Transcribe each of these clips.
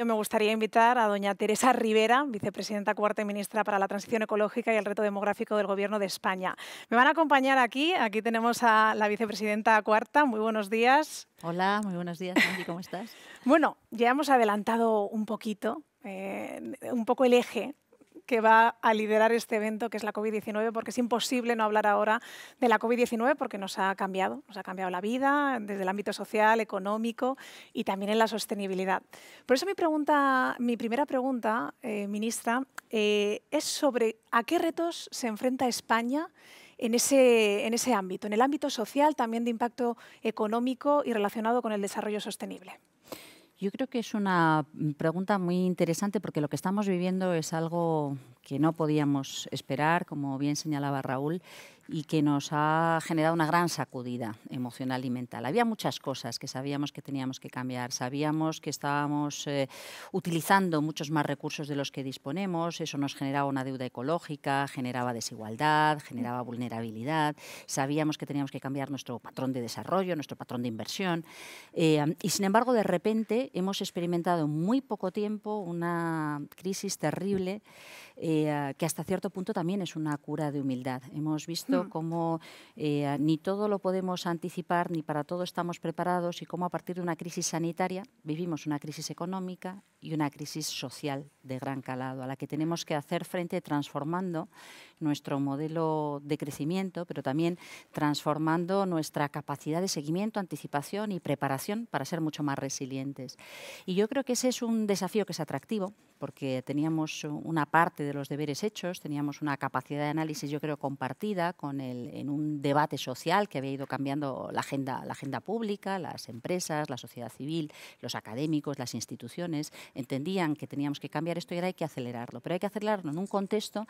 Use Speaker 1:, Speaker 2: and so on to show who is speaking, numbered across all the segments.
Speaker 1: Yo me gustaría invitar a doña Teresa Rivera, vicepresidenta cuarta y ministra para la Transición Ecológica y el Reto Demográfico del Gobierno de España. Me van a acompañar aquí, aquí tenemos a la vicepresidenta cuarta. Muy buenos días. Hola, muy buenos días, ¿cómo estás? bueno, ya hemos adelantado un poquito, eh, un poco el eje que va a liderar este evento, que es la COVID-19, porque es imposible no hablar ahora de la COVID-19 porque nos ha cambiado, nos ha cambiado la vida desde el ámbito social, económico y también en la sostenibilidad. Por eso mi, pregunta, mi primera pregunta, eh, ministra, eh, es sobre a qué retos se enfrenta España en ese, en ese ámbito, en el ámbito social, también de impacto económico y relacionado con el desarrollo sostenible.
Speaker 2: Yo creo que es una mm, pregunta muy interesante porque lo que estamos viviendo es algo que no podíamos esperar, como bien señalaba Raúl, y que nos ha generado una gran sacudida emocional y mental. Había muchas cosas que sabíamos que teníamos que cambiar, sabíamos que estábamos eh, utilizando muchos más recursos de los que disponemos, eso nos generaba una deuda ecológica, generaba desigualdad, generaba vulnerabilidad, sabíamos que teníamos que cambiar nuestro patrón de desarrollo, nuestro patrón de inversión, eh, y sin embargo de repente hemos experimentado en muy poco tiempo una crisis terrible. Eh, ah, que hasta cierto punto también es una cura de humildad. Hemos visto mm. cómo eh, ah, ni todo lo podemos anticipar, ni para todo estamos preparados y cómo a partir de una crisis sanitaria vivimos una crisis económica y una crisis social de gran calado, a la que tenemos que hacer frente transformando nuestro modelo de crecimiento, pero también transformando nuestra capacidad de seguimiento, anticipación y preparación para ser mucho más resilientes. Y yo creo que ese es un desafío que es atractivo, porque teníamos una parte de los deberes hechos, teníamos una capacidad de análisis, yo creo, compartida con el, en un debate social que había ido cambiando la agenda, la agenda pública, las empresas, la sociedad civil, los académicos, las instituciones, entendían que teníamos que cambiar esto y ahora hay que acelerarlo, pero hay que acelerarlo en un contexto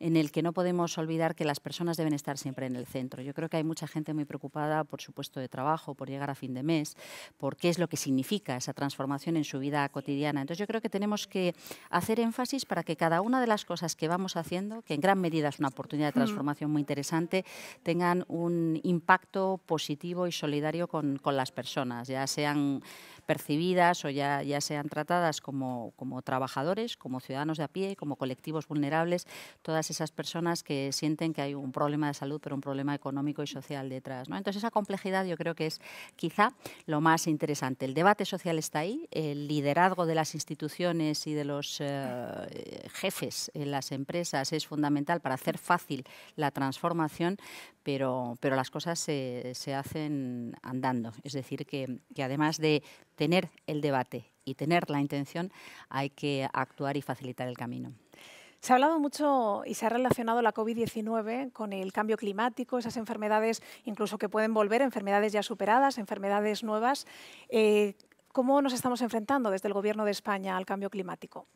Speaker 2: en el que no podemos olvidar que las personas deben estar siempre en el centro. Yo creo que hay mucha gente muy preocupada por su puesto de trabajo, por llegar a fin de mes, por qué es lo que significa esa transformación en su vida cotidiana. Entonces yo creo que tenemos que hacer énfasis para que cada una de las cosas que vamos haciendo, que en gran medida es una oportunidad de hmm. transformación muy interesante, tengan un impacto positivo y solidario con, las personas, ya sean percibidas o ya, sean tratadas como, trabajadores, como ciudadanos de a pie, como colectivos vulnerables, todas esas personas que sienten que hay un problema de salud, pero un problema económico y social detrás. Entonces, esa complejidad yo creo que es quizá lo más interesante. El debate social está ahí, el liderazgo de las instituciones y de los eh, jefes las, en las empresas es fundamental para hacer fácil la transformación, pero, las cosas se, hacen andando. Es decir, que, además de tener el debate y tener la intención, hay que actuar y facilitar el camino.
Speaker 1: Se ha hablado mucho y se ha relacionado la COVID-19 con el cambio climático, esas enfermedades incluso que pueden volver, enfermedades ya superadas, enfermedades nuevas. Eh, ¿Cómo nos estamos enfrentando desde el Gobierno de España al cambio climático?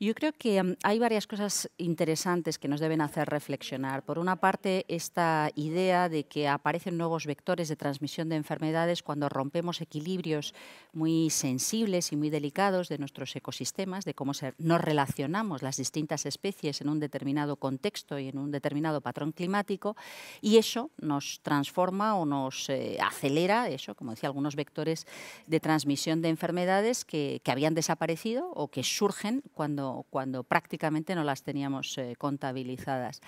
Speaker 2: Yo creo que mm, hay varias cosas interesantes que nos deben hacer reflexionar. Por una parte, esta idea de que aparecen nuevos vectores de transmisión de enfermedades cuando rompemos equilibrios muy sensibles y muy delicados de nuestros ecosistemas, de cómo nos relacionamos las distintas especies en un determinado contexto y en un determinado patrón climático, y eso nos transforma o nos eh, acelera, eso, como decía, algunos vectores de transmisión de enfermedades que habían desaparecido o que surgen cuando cuando, prácticamente no las teníamos eh, contabilizadas.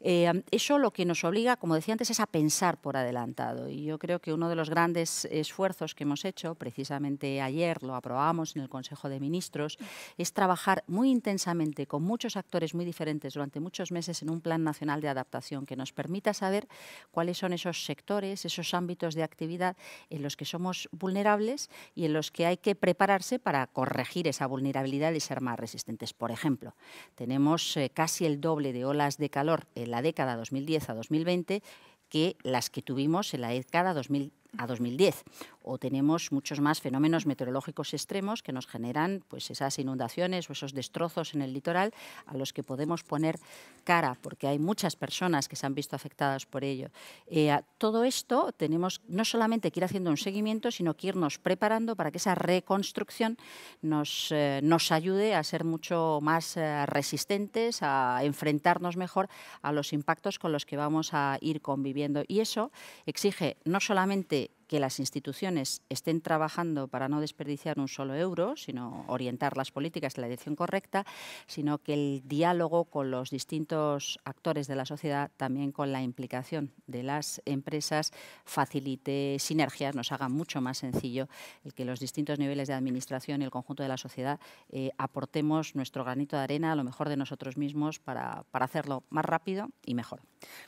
Speaker 2: Eh, eso lo que nos obliga, como decía antes, es a pensar por adelantado. Y yo creo que uno de los grandes esfuerzos que hemos hecho, precisamente ayer lo aprobamos en el Consejo de Ministros, es trabajar muy intensamente con muchos actores muy diferentes durante muchos meses en un plan nacional de adaptación que nos permita saber cuáles son esos sectores, esos ámbitos de actividad en los que somos vulnerables y en los que hay que prepararse para corregir esa vulnerabilidad y ser más resistentes. Por ejemplo, tenemos eh, casi el doble de olas de calor en la década 2010 a 2020 que las que tuvimos en la década 2000 a 2010, o tenemos muchos más fenómenos meteorológicos extremos que nos generan pues, esas inundaciones o esos destrozos en el litoral a los que podemos poner cara, porque hay muchas personas que se han visto afectadas por ello. Eh, todo esto tenemos no solamente que ir haciendo un seguimiento, sino que irnos preparando para que esa reconstrucción nos, eh, ayude a ser mucho más eh, resistentes, a enfrentarnos mejor a los impactos con los que vamos a ir conviviendo. Y eso exige no solamente que las instituciones estén trabajando para no desperdiciar un solo euro, sino orientar las políticas en la dirección correcta, sino que el diálogo con los distintos actores de la sociedad, también con la implicación de las empresas, facilite sinergias, nos haga mucho más sencillo el que los distintos niveles de administración y el conjunto de la sociedad eh, aportemos nuestro granito de arena, a lo mejor de nosotros mismos, para, para hacerlo más rápido y mejor.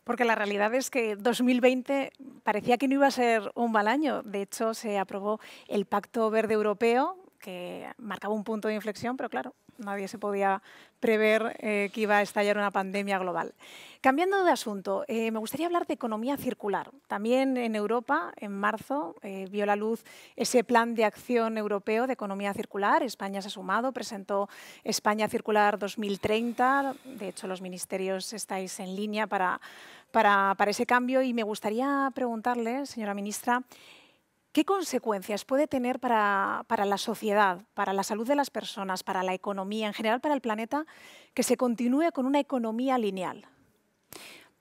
Speaker 1: Porque la realidad es que 2020 parecía que no iba a ser un balance de hecho, se aprobó el Pacto Verde Europeo, que marcaba un punto de inflexión, pero claro, nadie se podía prever eh, que iba a estallar una pandemia global. Cambiando de asunto, eh, me gustaría hablar de economía circular. También en Europa, en marzo, eh, vio la luz ese plan de acción europeo de economía circular. España se ha sumado, presentó España Circular 2030. De hecho, los ministerios estáis en línea para, para, para ese cambio y me gustaría preguntarle, señora ministra, ¿Qué consecuencias puede tener para, la sociedad, para la salud de las personas, para la economía, en general para el planeta, que se continúe con una economía lineal?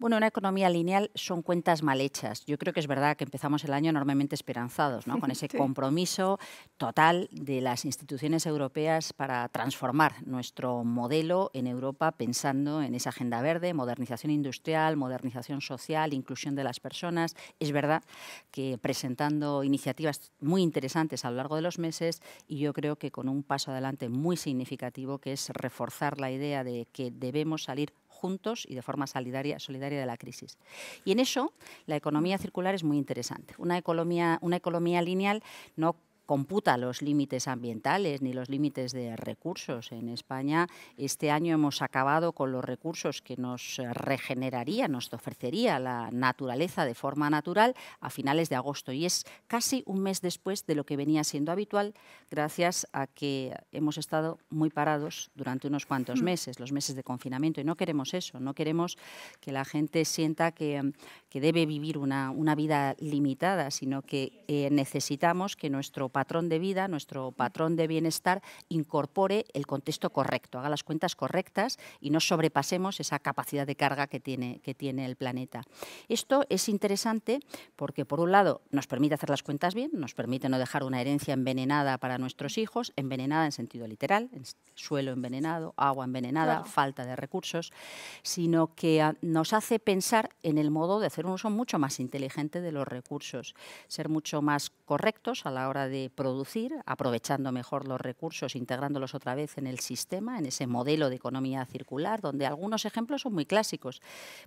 Speaker 2: Bueno, una economía lineal son cuentas mal hechas. Yo creo que es verdad que empezamos el año enormemente esperanzados, ¿no? con ese compromiso total de las instituciones europeas para transformar nuestro modelo en Europa pensando en esa agenda verde, modernización industrial, modernización social, inclusión de las personas. Es verdad que presentando iniciativas muy interesantes a lo largo de los meses y yo creo que con un paso adelante muy significativo que es reforzar la idea de que debemos salir juntos y de forma solidaria, solidaria de la crisis. Y en eso la economía circular es muy interesante. Una economía, una economía lineal no computa los límites ambientales ni los límites de recursos. En España este año hemos acabado con los recursos que nos regeneraría, nos ofrecería la naturaleza de forma natural a finales de agosto y es casi un mes después de lo que venía siendo habitual gracias a que hemos estado muy parados durante unos cuantos hmm. meses, los meses de confinamiento y no queremos eso, no queremos que la gente sienta que, que debe vivir una, una vida limitada, sino que eh, necesitamos que nuestro patrón de vida, nuestro patrón de bienestar, incorpore el contexto correcto, haga las cuentas correctas y no sobrepasemos esa capacidad de carga que tiene, que tiene el planeta. Esto es interesante porque, por un lado, nos permite hacer las cuentas bien, nos permite no dejar una herencia envenenada para nuestros hijos, envenenada en sentido literal, suelo envenenado, agua envenenada, falta de recursos, sino que ah, nos hace pensar en el modo de hacer un uso mucho más inteligente de los recursos, ser mucho más correctos a la hora de producir, aprovechando mejor los recursos, integrándolos otra vez en el sistema, en ese modelo de economía circular, donde algunos ejemplos son muy clásicos.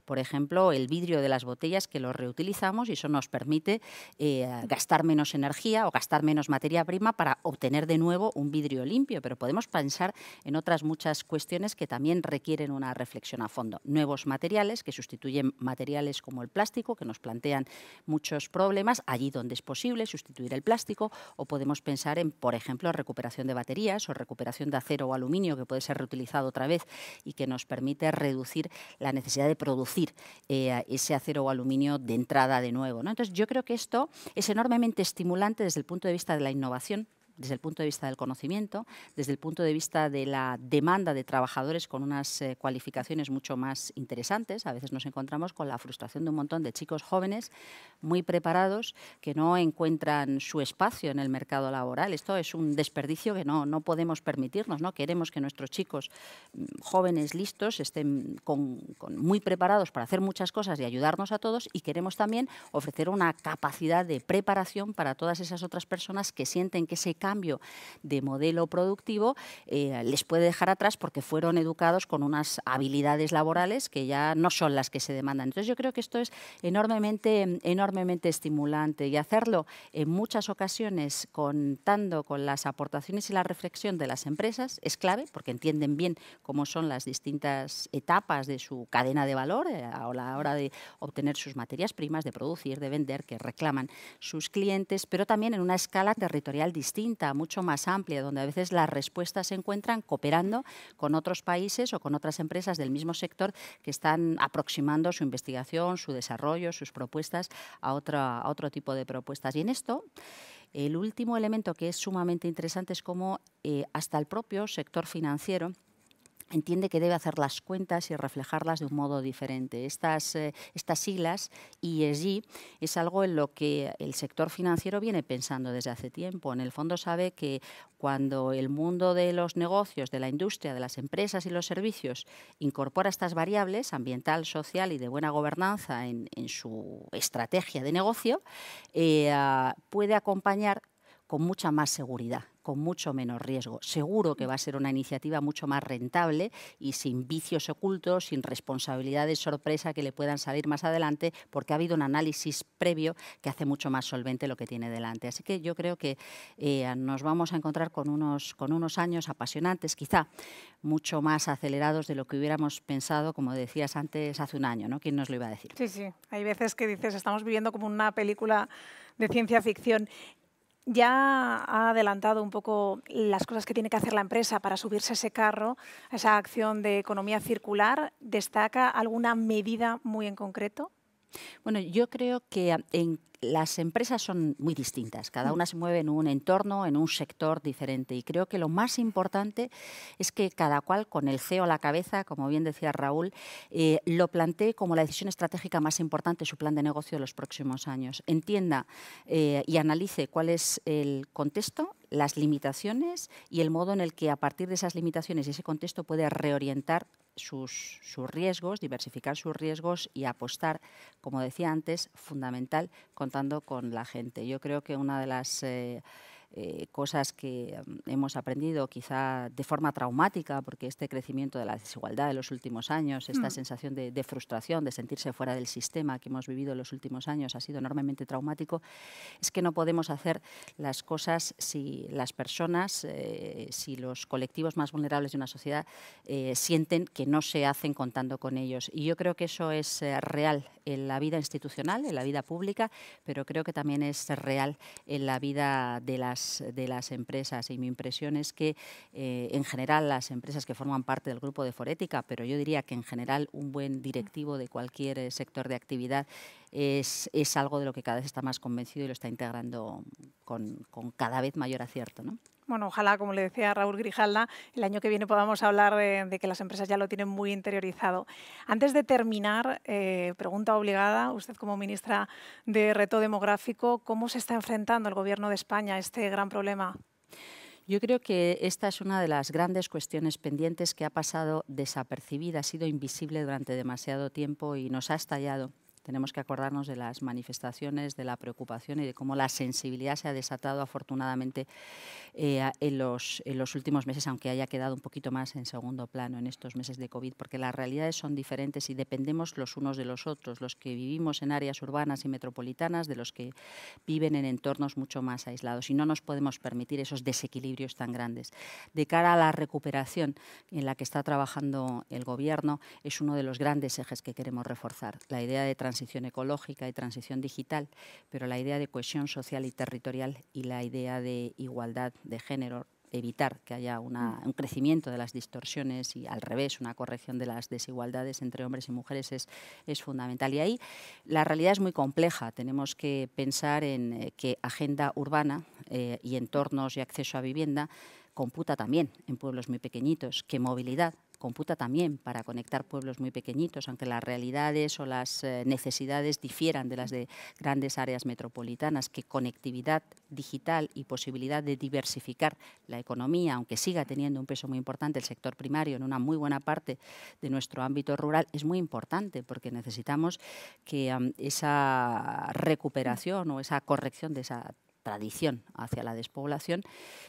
Speaker 2: Por ejemplo, el vidrio de las botellas que lo reutilizamos y eso nos permite eh, gastar menos energía o gastar menos materia prima para obtener de nuevo un vidrio limpio, pero podemos pensar en otras muchas cuestiones que también requieren una reflexión a fondo. Nuevos materiales que sustituyen materiales como el plástico, que nos plantean muchos problemas allí donde es posible sustituir el plástico o podemos pensar en, por ejemplo, recuperación de baterías o recuperación de acero o aluminio que puede ser reutilizado otra vez y que nos permite reducir la necesidad de producir eh, ese acero o aluminio de entrada de nuevo. Entonces, yo creo que esto es enormemente estimulante desde el punto de vista de la innovación desde el punto de vista del conocimiento, desde el punto de vista de la demanda de trabajadores con unas eh, cualificaciones mucho más interesantes. A veces nos encontramos con la frustración de un montón de chicos jóvenes muy preparados que no encuentran su espacio en el mercado laboral. Esto es un desperdicio que no, no podemos permitirnos. Queremos que nuestros chicos mm, jóvenes listos estén muy preparados para hacer muchas cosas y ayudarnos a todos y queremos también ofrecer una capacidad de preparación para todas esas otras personas que sienten que se cambio de modelo productivo eh, les puede dejar atrás porque fueron educados con unas habilidades laborales que ya no son las que se demandan. Entonces yo creo que esto es enormemente, enormemente estimulante y hacerlo en muchas ocasiones contando con las aportaciones y la reflexión de las empresas es clave porque entienden bien cómo son las distintas etapas de su cadena de valor eh, a la hora de obtener sus materias primas, de producir, de vender, que reclaman sus clientes, pero también en una escala territorial distinta mucho más amplia, donde a veces las respuestas se encuentran cooperando con otros países o con otras empresas del mismo sector que están aproximando su investigación, su desarrollo, sus propuestas a, otra, a otro tipo de propuestas. Y en esto, el último elemento que es sumamente interesante es cómo eh, hasta el propio sector financiero entiende que debe hacer las cuentas y reflejarlas de un modo diferente. Estas, eh, siglas ESG es algo en lo que el sector financiero viene pensando desde hace tiempo. En el fondo sabe que cuando el mundo de los negocios, de la industria, de las empresas y los servicios incorpora estas variables ambiental, social y de buena gobernanza en, su estrategia de negocio, eh, ah, puede acompañar con mucha más seguridad con mucho menos riesgo. Seguro que mm. va a ser una iniciativa mucho más rentable y sin vicios ocultos, sin responsabilidades sorpresa que le puedan salir más adelante, porque ha habido un análisis previo que hace mucho más solvente lo que tiene delante. Así que yo creo que eh, nos vamos a encontrar con unos, con unos años apasionantes, quizá mucho más acelerados de lo que hubiéramos pensado, como decías antes, hace un año, ¿no? ¿Quién nos lo iba a decir?
Speaker 1: Sí, sí. Hay veces que dices, estamos viviendo como una película de ciencia ficción ya ha adelantado un poco las cosas que tiene que hacer la empresa para subirse a ese carro, a esa acción de economía circular. ¿Destaca alguna medida muy en concreto?
Speaker 2: Bueno, yo creo que ah, en, las empresas son muy distintas, cada mm. una se mueve en un entorno, en un sector diferente y creo que lo más importante es que cada cual con el CEO a la cabeza, como bien decía Raúl, eh, lo plantee como la decisión estratégica más importante su plan de negocio de los próximos años. Entienda eh, y analice cuál es el contexto, las limitaciones y el modo en el que a partir de esas limitaciones y ese contexto puede reorientar sus, sus, riesgos, diversificar sus riesgos y apostar, como decía antes, fundamental contando con la gente. Yo creo que una de las... Eh, eh, cosas que mm, hemos aprendido quizá de forma traumática, porque este crecimiento de la desigualdad de los últimos años, esta hmm. sensación de, frustración, de sentirse fuera del sistema que hemos vivido en los últimos años ha sido enormemente traumático, es que no podemos hacer las cosas si las personas, eh, si los colectivos más vulnerables de una sociedad eh, sienten que no se hacen contando con ellos. Y yo creo que eso es real en la vida institucional, en la vida pública, pero creo que también es real en la vida de la de las empresas y mi impresión es que eh, en general las empresas que forman parte del grupo de Forética, pero yo diría que en general un buen directivo de cualquier eh, sector de actividad es, es algo de lo que cada vez está más convencido y lo está integrando con, con cada vez mayor acierto. ¿no?
Speaker 1: Bueno, ojalá, como le decía Raúl Grijalda, el año que viene podamos hablar de, que las empresas ya lo tienen muy interiorizado. Antes de terminar, eh, pregunta obligada, usted como ministra de Reto Demográfico, ¿cómo se está enfrentando el Gobierno de España a este gran problema?
Speaker 2: Yo creo que esta es una de las grandes cuestiones pendientes que ha pasado desapercibida, ha sido invisible durante demasiado tiempo y nos ha estallado tenemos que acordarnos de las manifestaciones, de la preocupación y de cómo la sensibilidad se ha desatado afortunadamente eh, en, los, en los últimos meses, aunque haya quedado un poquito más en segundo plano en estos meses de COVID, porque las realidades son diferentes y dependemos los unos de los otros, los que vivimos en áreas urbanas y metropolitanas, de los que viven en entornos mucho más aislados. Y no nos podemos permitir esos desequilibrios tan grandes. De cara a la recuperación en la que está trabajando el Gobierno, es uno de los grandes ejes que queremos reforzar, la idea de transición ecológica y transición digital, pero la idea de cohesión social y territorial y la idea de igualdad de género, evitar que haya mm. un crecimiento de las distorsiones y al revés, una corrección de las desigualdades entre hombres y mujeres es, es fundamental. Y ahí la realidad es muy compleja. Tenemos que pensar en eh, que agenda urbana eh, y entornos y acceso a vivienda computa también en pueblos muy pequeñitos, que movilidad computa también para conectar pueblos muy pequeñitos, aunque las realidades o las eh, necesidades difieran de las de grandes áreas metropolitanas, que conectividad digital y posibilidad de diversificar la economía, aunque siga teniendo un peso muy importante el sector primario en una muy buena parte de nuestro ámbito rural, es muy importante porque necesitamos que esa recuperación o esa corrección de esa tradición hacia la despoblación,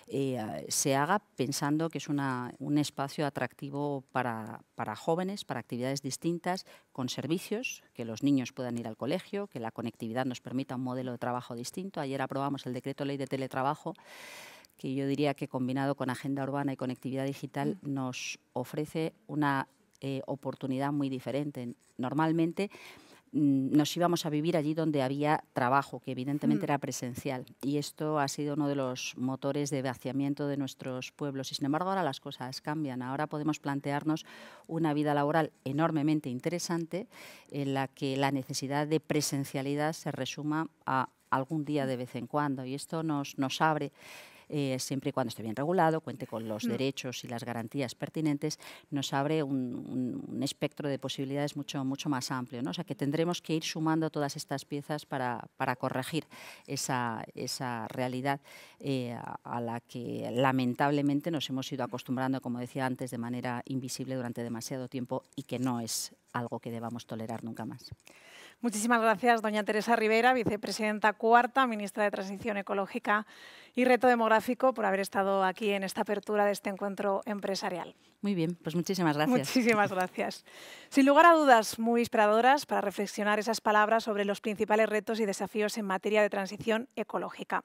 Speaker 2: eh, se haga pensando que es un espacio atractivo para, para, jóvenes, para actividades distintas, con servicios, que los niños puedan ir al colegio, que la conectividad nos permita un modelo de trabajo distinto. Ayer aprobamos el decreto ley de teletrabajo que yo diría que combinado con agenda urbana y conectividad digital mm. nos ofrece una eh, oportunidad muy diferente. Normalmente Mm, nos íbamos a vivir allí donde había trabajo, que evidentemente era presencial. Y esto ha sido uno de los motores de vaciamiento de nuestros pueblos. Y sin embargo, ahora las cosas cambian. Ahora podemos plantearnos una vida laboral enormemente interesante en la que la necesidad de presencialidad se resuma a algún día de vez en cuando. Y esto nos, nos abre eh, siempre y cuando esté bien regulado, cuente con los mm. derechos y las garantías pertinentes, nos abre un, espectro de posibilidades mucho, mucho más amplio. O sea que tendremos que ir sumando todas estas piezas para, para corregir esa, realidad eh, a la que lamentablemente nos hemos ido acostumbrando, como decía antes, de manera invisible durante demasiado tiempo y que no es algo que debamos tolerar nunca más.
Speaker 1: Muchísimas gracias, doña Teresa Rivera, vicepresidenta cuarta, ministra de Transición Ecológica y Reto Demográfico, por haber estado aquí en esta apertura de este encuentro empresarial.
Speaker 2: Muy bien, pues muchísimas gracias. Muchísimas
Speaker 1: gracias. Sin lugar a dudas, muy inspiradoras para reflexionar esas palabras sobre los principales retos y desafíos en materia de transición ecológica.